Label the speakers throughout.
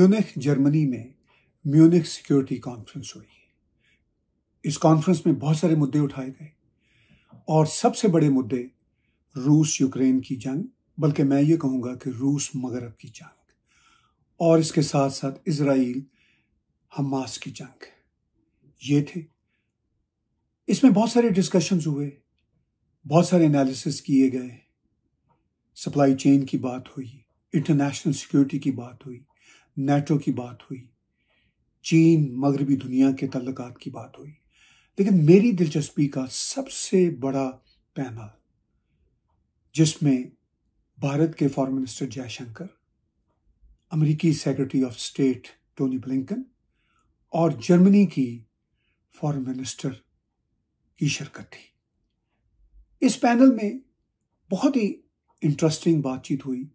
Speaker 1: Munich Germany में Munich security conference हुई इस कॉन्फ्रेंस में बहुत सारे मुद्दे उठाए गए और सबसे बड़े मुद्दे रूस यूक्रेन की जंग बल्कि मैं ये कहूँगा कि रूस मगरब की जंग और इसके साथ साथ इसराइल हमास की जंग ये थे इसमें बहुत सारे डिस्कशंस हुए बहुत सारे एनालिसिस किए गए सप्लाई चेन की बात हुई इंटरनेशनल सिक्योरिटी की बात हुई नेटो की बात हुई चीन मगरबी दुनिया के तल्लक की बात हुई लेकिन मेरी दिलचस्पी का सबसे बड़ा पैनल जिसमें भारत के फॉरेन मिनिस्टर जयशंकर अमेरिकी secretary of state Tony Blinken और जर्मनी की फॉरेन मिनिस्टर की शिरकत थी इस पैनल में बहुत ही इंटरेस्टिंग बातचीत हुई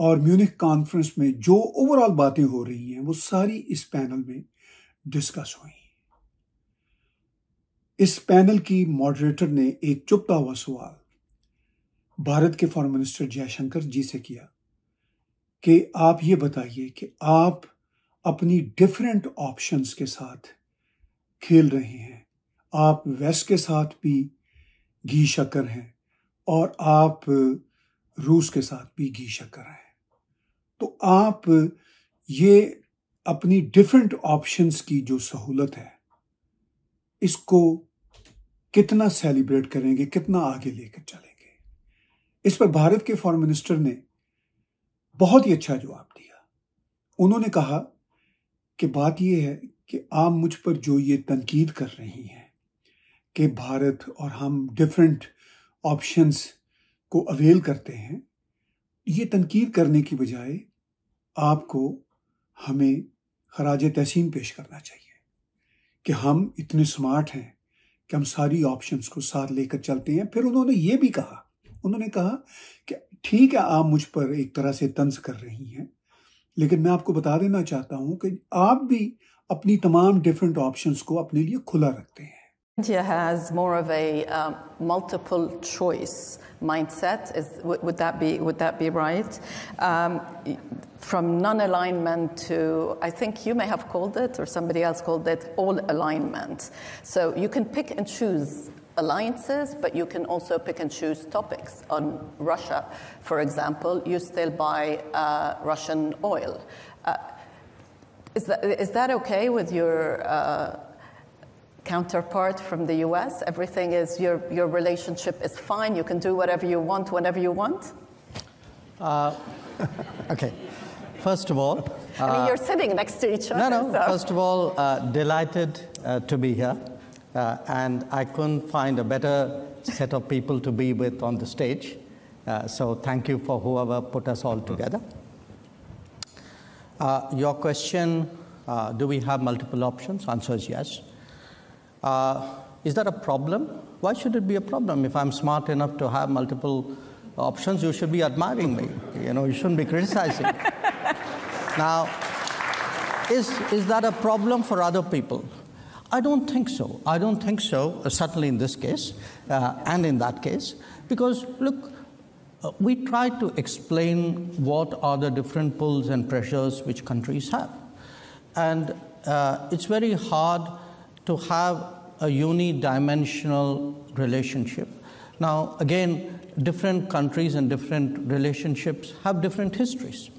Speaker 1: और म्यूनिक कॉन्फ्रेंस में जो ओवरऑल बातें हो रही हैं वो सारी इस पैनल में डिस्कस हुई इस पैनल की मॉडरेटर ने एक चुपता हुआ सवाल भारत के फॉरेन मिनिस्टर जयशंकर जी से किया कि आप ये बताइए कि आप अपनी डिफरेंट ऑप्शंस के साथ खेल रहे हैं आप वेस्ट के साथ भी घी शक्कर हैं और आप रूस के साथ भी गीशा कर रहे हैं तो आप ये अपनी डिफरेंट ऑप्शंस की जो सहूलत है इसको कितना सेलिब्रेट करेंगे कितना आगे लेकर चलेंगे इस पर भारत के फॉरेन मिनिस्टर ने बहुत ही अच्छा जवाब दिया उन्होंने कहा कि बात यह है कि आप मुझ पर जो ये तनकीद कर रही हैं कि भारत और हम डिफरेंट ऑप्शंस को अवेल करते हैं ये तनकीद करने की बजाय आपको हमें खराज तहसीन पेश करना चाहिए कि हम इतने स्मार्ट हैं कि हम सारी ऑप्शंस को साथ लेकर चलते हैं फिर उन्होंने ये भी कहा उन्होंने कहा कि ठीक है आप मुझ पर एक तरह से तंज कर रही हैं लेकिन मैं आपको बता देना चाहता हूं कि आप भी अपनी तमाम डिफरेंट ऑप्शंस को अपने लिए खुला रखते हैं
Speaker 2: India has more of a um, multiple choice mindset. Is, would, that be, would that be right? Um, from non alignment to, I think you may have called it, or somebody else called it, all alignment. So you can pick and choose alliances, but you can also pick and choose topics. On Russia, for example, you still buy uh, Russian oil. Uh, is, that, is that okay with your? Uh, counterpart from the US. Everything is your, your relationship is fine. You can do whatever you want, whenever you want. Uh, okay. First of all, uh, I mean, uh, you're sitting next to each other. No, no. So. First of all, uh, delighted uh, to be here. Uh, and I couldn't find a better set of people to be with on the stage. so thank you for whoever put us all together. your question do we have multiple options? Answer is yes. Uh, is that a problem? Why should it be a problem? If I'm smart enough to have multiple options, you should be admiring me. You know, you shouldn't be criticizing. now, is, is that a problem for other people? I don't think so. I don't think so, uh, certainly in this case uh, and in that case, because look, uh, we try to explain what are the different pulls and pressures which countries have. And uh, it's very hard to have a unidimensional relationship. Now, again, different countries and different relationships have different histories.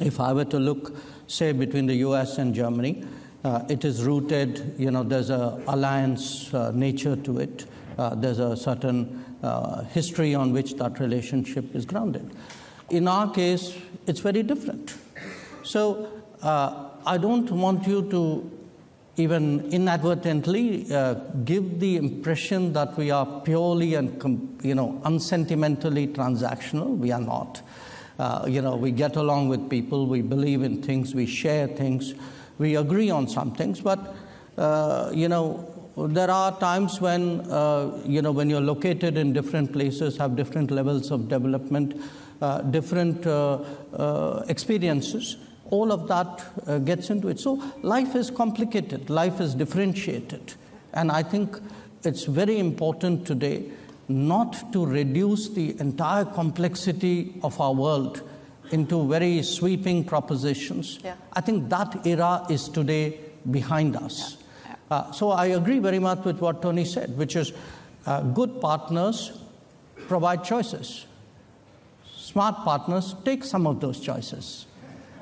Speaker 2: If I were to look, say, between the US and Germany, uh, it is rooted, you know, there's an alliance uh, nature to it. Uh, there's a certain uh, history on which that relationship is grounded. In our case, it's very different. So uh, I don't want you to even inadvertently uh, give the impression that we are purely and you know unsentimentally transactional. We are not. Uh, you know, we get along with people, we believe in things, we share things, we agree on some things, but uh, you know, there are times when uh, you know when you're located in different places, have different levels of development, uh, different uh, experiences all of that uh, gets into it. So life is complicated, life is differentiated. And I think it's very important today not to reduce the entire complexity of our world into very sweeping propositions. Yeah. I think that era is today behind us. Yeah. Yeah. Uh, so I agree very much with what Tony said, which is uh, good partners provide choices. Smart partners take some of those choices.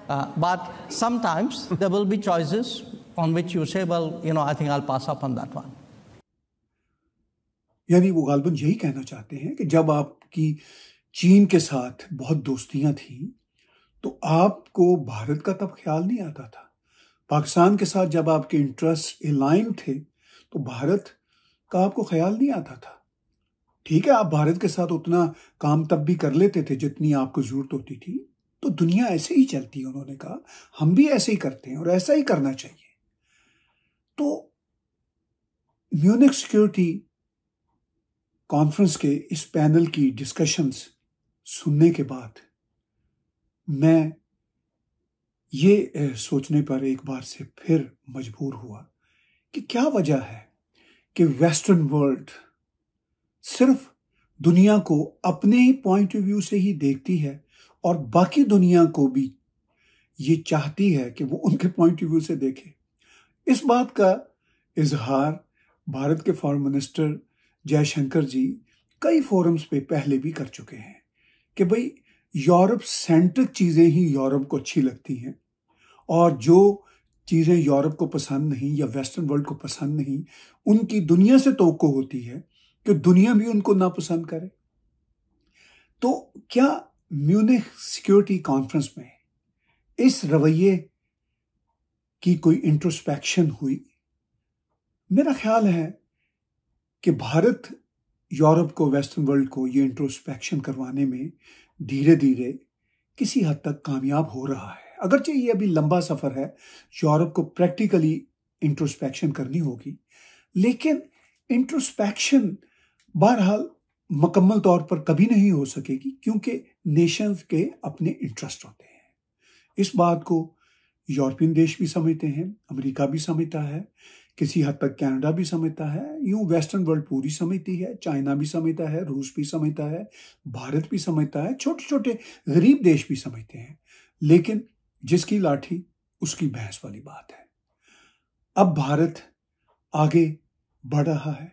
Speaker 2: Uh, but sometimes there will be choices on which you say, well, you know, I think I'll pass up on that one.
Speaker 1: यानी वो गालबन यही कहना चाहते हैं कि जब आपकी चीन के साथ बहुत दोस्तियां थी तो आपको भारत का तब ख्याल नहीं आता था पाकिस्तान के साथ जब आपके इंटरेस्ट इलाइन थे तो भारत का आपको ख्याल नहीं आता था ठीक है आप भारत के साथ उतना काम तब भी कर लेते थे जितनी आपको जरूरत होती थी तो दुनिया ऐसे ही चलती है उन्होंने कहा हम भी ऐसे ही करते हैं और ऐसा ही करना चाहिए तो म्यूनिक सिक्योरिटी कॉन्फ्रेंस के इस पैनल की डिस्कशंस सुनने के बाद मैं ये सोचने पर एक बार से फिर मजबूर हुआ कि क्या वजह है कि वेस्टर्न वर्ल्ड सिर्फ दुनिया को अपने ही पॉइंट ऑफ व्यू से ही देखती है और बाकी दुनिया को भी ये चाहती है कि वो उनके पॉइंट ऑफ व्यू से देखे इस बात का इजहार भारत के फॉरेन मिनिस्टर जयशंकर जी कई फोरम्स पे पहले भी कर चुके हैं कि भाई यूरोप सेंट्रिक चीज़ें ही यूरोप को अच्छी लगती हैं और जो चीज़ें यूरोप को पसंद नहीं या वेस्टर्न वर्ल्ड को पसंद नहीं उनकी दुनिया से तो होती है कि दुनिया भी उनको नापसंद करे तो क्या म्यूनिख सिक्योरिटी कॉन्फ्रेंस में इस रवैये की कोई इंट्रोस्पेक्शन हुई मेरा ख्याल है कि भारत यूरोप को वेस्टर्न वर्ल्ड को ये इंट्रोस्पेक्शन करवाने में धीरे धीरे किसी हद तक कामयाब हो रहा है अगरचे ये अभी लंबा सफ़र है यूरोप को प्रैक्टिकली इंट्रोस्पेक्शन करनी होगी लेकिन इंट्रोस्पेक्शन बहरहाल मुकम्मल तौर पर कभी नहीं हो सकेगी क्योंकि नेशंस के अपने इंटरेस्ट होते हैं इस बात को यूरोपियन देश भी समझते हैं अमेरिका भी समझता है किसी हद तक कनाडा भी समझता है यूं वेस्टर्न वर्ल्ड पूरी समझती है चाइना भी समझता है रूस भी समझता है भारत भी समझता है छोटे छोटे गरीब देश भी समझते हैं लेकिन जिसकी लाठी उसकी बहस वाली बात है अब भारत आगे बढ़ रहा है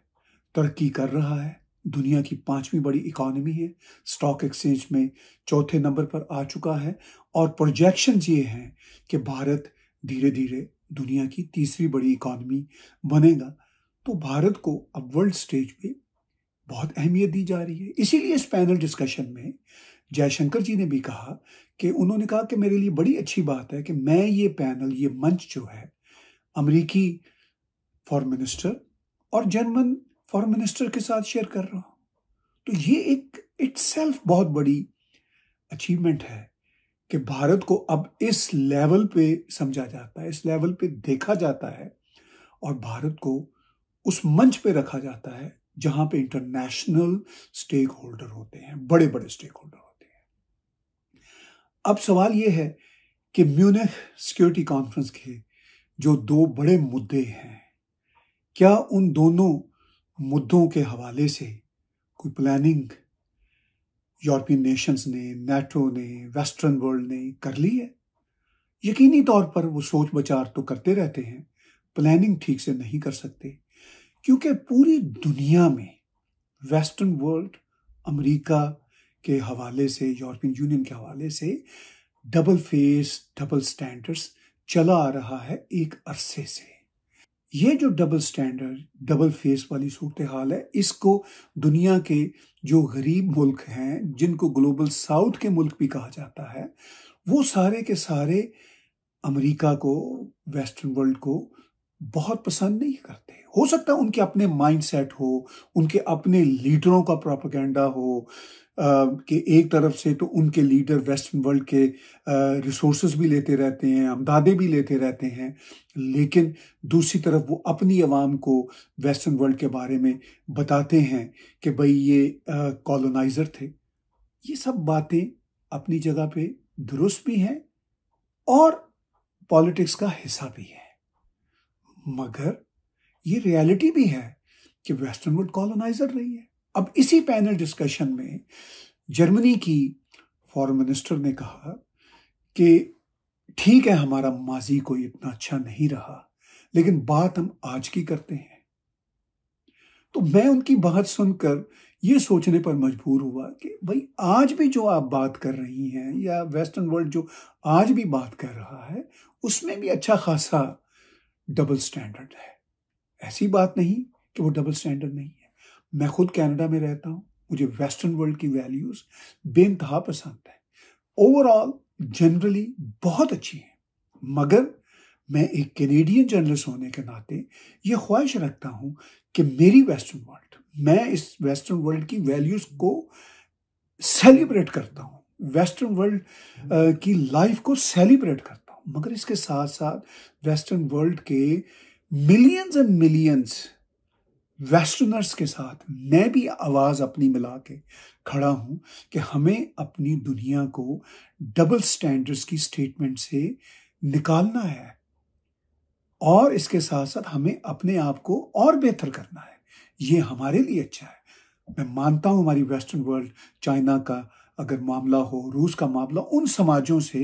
Speaker 1: तरक्की कर रहा है दुनिया की पांचवी बड़ी इकॉनमी है स्टॉक एक्सचेंज में चौथे नंबर पर आ चुका है और प्रोजेक्शंस ये हैं कि भारत धीरे धीरे दुनिया की तीसरी बड़ी इकोनॉमी बनेगा तो भारत को अब वर्ल्ड स्टेज पे बहुत अहमियत दी जा रही है इसीलिए इस पैनल डिस्कशन में जयशंकर जी ने भी कहा कि उन्होंने कहा कि मेरे लिए बड़ी अच्छी बात है कि मैं ये पैनल ये मंच जो है अमरीकी फॉरन मिनिस्टर और जर्मन फॉरेन मिनिस्टर के साथ शेयर कर रहा हूँ तो ये एक इट बहुत बड़ी अचीवमेंट है कि भारत को अब इस लेवल पे समझा जाता है इस लेवल पे देखा जाता है और भारत को उस मंच पे रखा जाता है जहां पे इंटरनेशनल स्टेक होल्डर होते हैं बड़े बड़े स्टेक होल्डर होते हैं अब सवाल यह है कि म्यूनिख सिक्योरिटी कॉन्फ्रेंस के जो दो बड़े मुद्दे हैं क्या उन दोनों मुद्दों के हवाले से कोई प्लानिंग यूरोपियन नेशंस ने नेटो ने वेस्टर्न वर्ल्ड ने कर ली है यकीनी तौर पर वो सोच बचार तो करते रहते हैं प्लानिंग ठीक से नहीं कर सकते क्योंकि पूरी दुनिया में वेस्टर्न वर्ल्ड अमेरिका के हवाले से यूरोपियन यूनियन के हवाले से डबल फेस डबल स्टैंडर्ड्स चला आ रहा है एक अरसे से ये जो डबल स्टैंडर्ड डबल फेस वाली सूरत हाल है इसको दुनिया के जो गरीब मुल्क हैं जिनको ग्लोबल साउथ के मुल्क भी कहा जाता है वो सारे के सारे अमेरिका को वेस्टर्न वर्ल्ड को बहुत पसंद नहीं करते हो सकता उनके अपने माइंडसेट हो उनके अपने लीडरों का प्रोपागेंडा हो कि एक तरफ से तो उनके लीडर वेस्टर्न वर्ल्ड के रिसोर्स भी लेते रहते हैं अमदादे भी लेते रहते हैं लेकिन दूसरी तरफ वो अपनी आवाम को वेस्टर्न वर्ल्ड के बारे में बताते हैं कि भाई ये कॉलोनाइज़र थे ये सब बातें अपनी जगह पे दुरुस्त भी हैं और पॉलिटिक्स का हिस्सा भी है मगर ये रियलिटी भी है कि वेस्टर्न वर्ल्ड कॉलोनाइज़र रही है अब इसी पैनल डिस्कशन में जर्मनी की फॉरेन मिनिस्टर ने कहा कि ठीक है हमारा माजी कोई इतना अच्छा नहीं रहा लेकिन बात हम आज की करते हैं तो मैं उनकी बात सुनकर ये सोचने पर मजबूर हुआ कि भाई आज भी जो आप बात कर रही हैं या वेस्टर्न वर्ल्ड जो आज भी बात कर रहा है उसमें भी अच्छा खासा डबल स्टैंडर्ड है ऐसी बात नहीं कि वो डबल स्टैंडर्ड नहीं है मैं खुद कनाडा में रहता हूँ मुझे वेस्टर्न वर्ल्ड की वैल्यूज बेनतहा पसंद है ओवरऑल जनरली बहुत अच्छी है मगर मैं एक कैनेडियन जर्नलिस्ट होने के नाते ये ख्वाहिश रखता हूँ कि मेरी वेस्टर्न वर्ल्ड मैं इस वेस्टर्न वर्ल्ड की वैल्यूज़ को सेलिब्रेट करता हूँ वेस्टर्न हम्म। वर्ल्ड की लाइफ को सेलिब्रेट करता हूँ मगर इसके साथ साथ वेस्टर्न वर्ल्ड के मिलियंस एंड मिलियंस वेस्टर्नर्स के साथ मैं भी आवाज़ अपनी मिला के खड़ा हूं कि हमें अपनी दुनिया को डबल स्टैंडर्ड्स की स्टेटमेंट से निकालना है और इसके साथ साथ हमें अपने आप को और बेहतर करना है ये हमारे लिए अच्छा है मैं मानता हूं हमारी वेस्टर्न वर्ल्ड चाइना का अगर मामला हो रूस का मामला उन समाजों से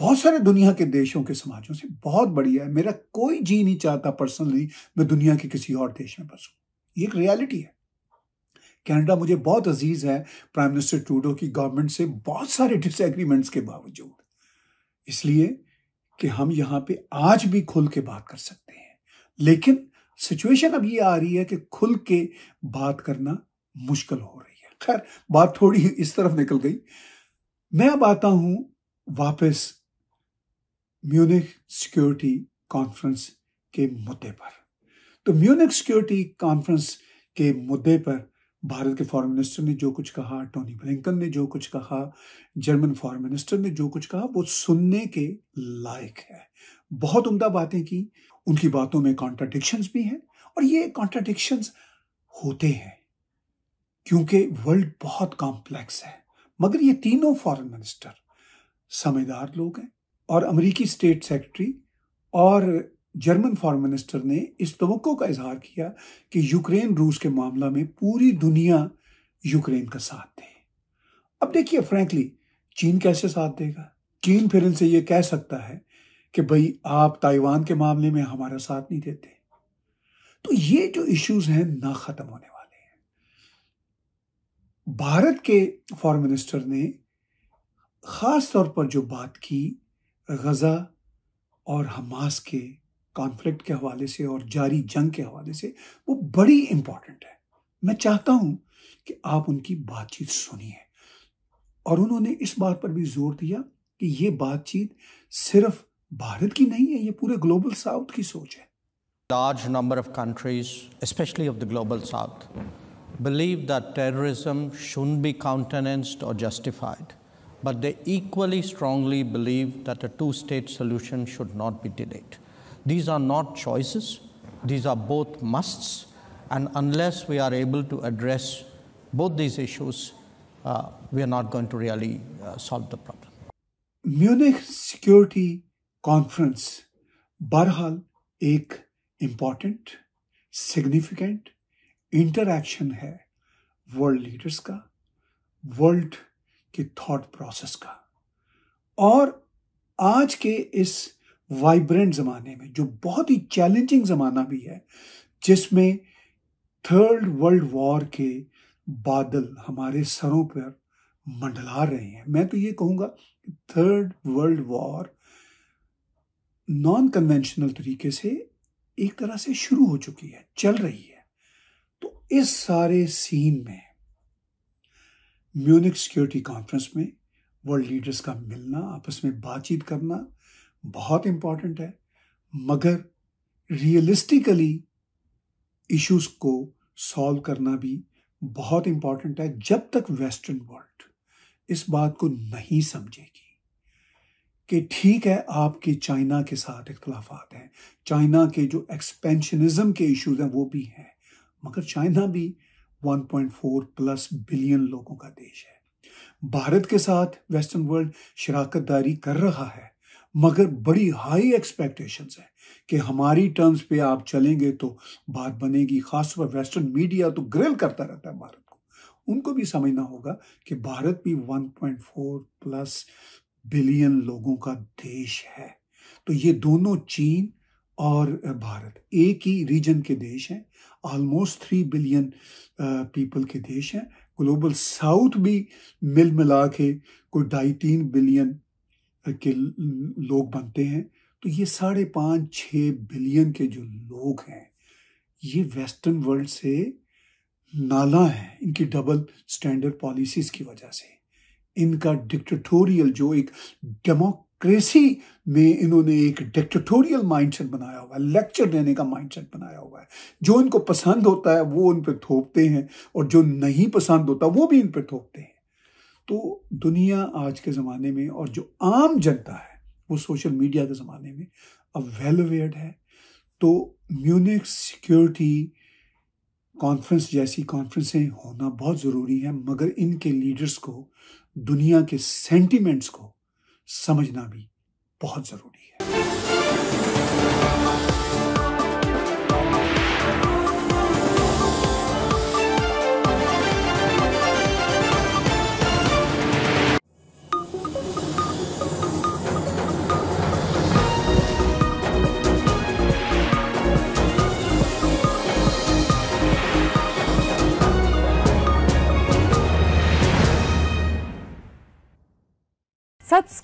Speaker 1: बहुत सारे दुनिया के देशों के समाजों से बहुत बढ़िया है मेरा कोई जी नहीं चाहता पर्सनली मैं दुनिया के किसी और देश में बसूँ ये एक रियलिटी है कनाडा मुझे बहुत अजीज है प्राइम मिनिस्टर टूडो की गवर्नमेंट से बहुत सारे डिसएग्रीमेंट्स के बावजूद इसलिए कि हम यहाँ पे आज भी खुल के बात कर सकते हैं लेकिन सिचुएशन अब ये आ रही है कि खुल के बात करना मुश्किल हो रही है खैर बात थोड़ी इस तरफ निकल गई मैं अब आता हूं वापस म्यूनिक सिक्योरिटी कॉन्फ्रेंस के मुद्दे पर तो म्यूनिक सिक्योरिटी कॉन्फ्रेंस के मुद्दे पर भारत के फॉरेन मिनिस्टर ने जो कुछ कहा टोनी ब्लिंकन ने जो कुछ कहा जर्मन फॉरेन मिनिस्टर ने जो कुछ कहा वो सुनने के लायक है बहुत उम्दा बातें की उनकी बातों में कॉन्ट्राडिक्शंस भी हैं और ये कॉन्ट्राडिक्शंस होते हैं क्योंकि वर्ल्ड बहुत कॉम्प्लेक्स है मगर ये तीनों फॉरेन मिनिस्टर समझदार लोग हैं और अमेरिकी स्टेट सेक्रेटरी और जर्मन फॉरेन मिनिस्टर ने इस तवक् का इजहार किया कि यूक्रेन रूस के मामला में पूरी दुनिया यूक्रेन का साथ दे अब देखिए फ्रैंकली चीन कैसे साथ देगा चीन फिर इनसे ये कह सकता है कि भाई आप ताइवान के मामले में हमारा साथ नहीं देते तो ये जो इश्यूज हैं ना खत्म होने वाले हैं भारत के फॉरेन मिनिस्टर ने खास तौर पर जो बात की गज़ा और हमास के कॉन्फ्लिक्ट के हवाले से और जारी जंग के हवाले से वो बड़ी इम्पॉर्टेंट है मैं चाहता हूँ कि आप उनकी बातचीत सुनिए और उन्होंने इस बात पर भी जोर दिया कि ये बातचीत सिर्फ
Speaker 2: भारत की नहीं है ये पूरे ग्लोबल साउथ की सोच है large number of countries specially of the global south believe that terrorism should be countenanced और justified but they equally strongly believe that a two state solution should not be delayed. These are not choices, these are both musts, and unless we are able to address both these issues, uh, we are not going to really uh, solve the problem.
Speaker 1: Munich Security Conference, बहरहाल एक important, significant interaction. है world leaders का world के thought process का और आज के इस वाइब्रेंट ज़माने में जो बहुत ही चैलेंजिंग ज़माना भी है जिसमें थर्ड वर्ल्ड वॉर के बादल हमारे सरों पर मंडला रहे हैं मैं तो ये कहूँगा कि third world war non conventional तरीके से एक तरह से शुरू हो चुकी है चल रही है तो इस सारे सीन में म्यूनिक सिक्योरिटी कॉन्फ्रेंस में वर्ल्ड लीडर्स का मिलना आपस में बातचीत करना बहुत इम्पॉर्टेंट है मगर रियलिस्टिकली इश्यूज को सॉल्व करना भी बहुत इम्पॉर्टेंट है जब तक वेस्टर्न वर्ल्ड इस बात को नहीं समझेगी कि ठीक है आपके चाइना के साथ इख्तलाफात हैं चाइना के जो एक्सपेंशनिज्म के इश्यूज हैं वो भी हैं मगर चाइना भी 1.4 प्लस बिलियन लोगों का देश है भारत के साथ वेस्टर्न वर्ल्ड शराकत दारी कर रहा है मगर बड़ी हाई एक्सपेक्टेशंस है कि हमारी टर्म्स पे आप चलेंगे तो बात बनेगी खासतौर पर वेस्टर्न मीडिया तो ग्रिल करता रहता है भारत को उनको भी समझना होगा कि भारत भी 1.4 प्लस बिलियन लोगों का देश है तो ये दोनों चीन और भारत एक ही रीजन के देश हैं ऑलमोस्ट थ्री बिलियन पीपल के देश हैं ग्लोबल साउथ भी मिल मिला के कोई ढाई तीन बिलियन के लोग बनते हैं तो ये साढ़े पाँच छः बिलियन के जो लोग हैं ये वेस्टर्न वर्ल्ड से नाला है इनकी डबल स्टैंडर्ड पॉलिसीज़ की वजह से इनका डिक्टोरियल जो एक डेमो डेमोक्रेसी में इन्होंने एक डिक्टोरियल माइंडसेट बनाया हुआ है लेक्चर देने का माइंडसेट बनाया हुआ है जो इनको पसंद होता है वो उन पर थोपते हैं और जो नहीं पसंद होता वो भी इन पर थोपते हैं तो दुनिया आज के ज़माने में और जो आम जनता है वो सोशल मीडिया के ज़माने में अब वेल अवेयर है तो म्यूनिक सिक्योरिटी कॉन्फ्रेंस जैसी कॉन्फ्रेंसें होना बहुत ज़रूरी है मगर इनके लीडर्स को दुनिया के सेंटिमेंट्स को समझना भी बहुत ज़रूरी है